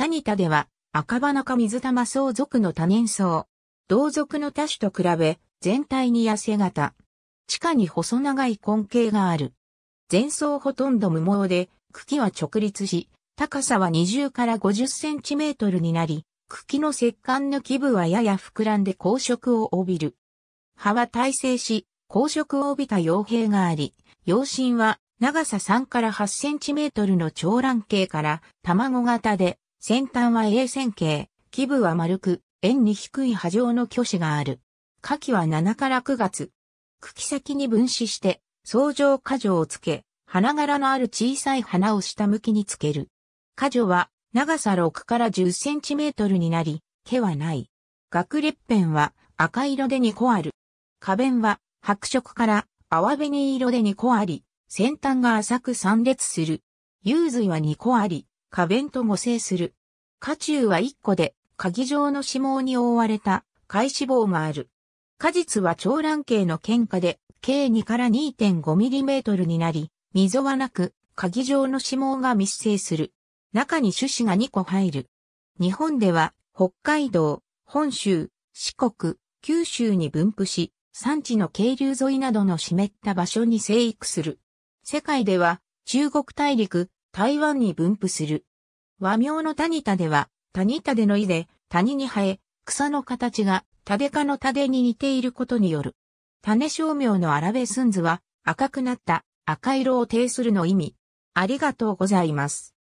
タニタでは、赤花か水玉草属の多年草。同属の多種と比べ、全体に痩せ型。地下に細長い根茎がある。全草ほとんど無毛で、茎は直立し、高さは20から50センチメートルになり、茎の石管の基部はやや膨らんで光色を帯びる。葉は耐性し、光色を帯びた傭兵があり、陽身は長さ3から8センチメートルの長卵形から卵型で先端は鋭線形、基部は丸く、円に低い波状の虚子がある。下記は7から9月。茎先に分子して、相乗果樹をつけ、花柄のある小さい花を下向きにつける。果樹は長さ6から10センチメートルになり、毛はない。学列片は赤色で2個ある。花弁は白色から淡紅色で2個あり、先端が浅く散列する。幽髄は2個あり、花弁と合成する。花中は1個で、鍵状の脂肪に覆われた、貝脂肪がある。果実は長卵形の喧嘩で、計2から 2.5mm になり、溝はなく、鍵状の脂肪が密生する。中に種子が2個入る。日本では、北海道、本州、四国、九州に分布し、産地の渓流沿いなどの湿った場所に生育する。世界では、中国大陸、台湾に分布する。和名の谷田では、谷田での井で、谷に生え、草の形が、タデ科のタデに似ていることによる。種商名のアラベスンズは、赤くなった、赤色を呈するの意味。ありがとうございます。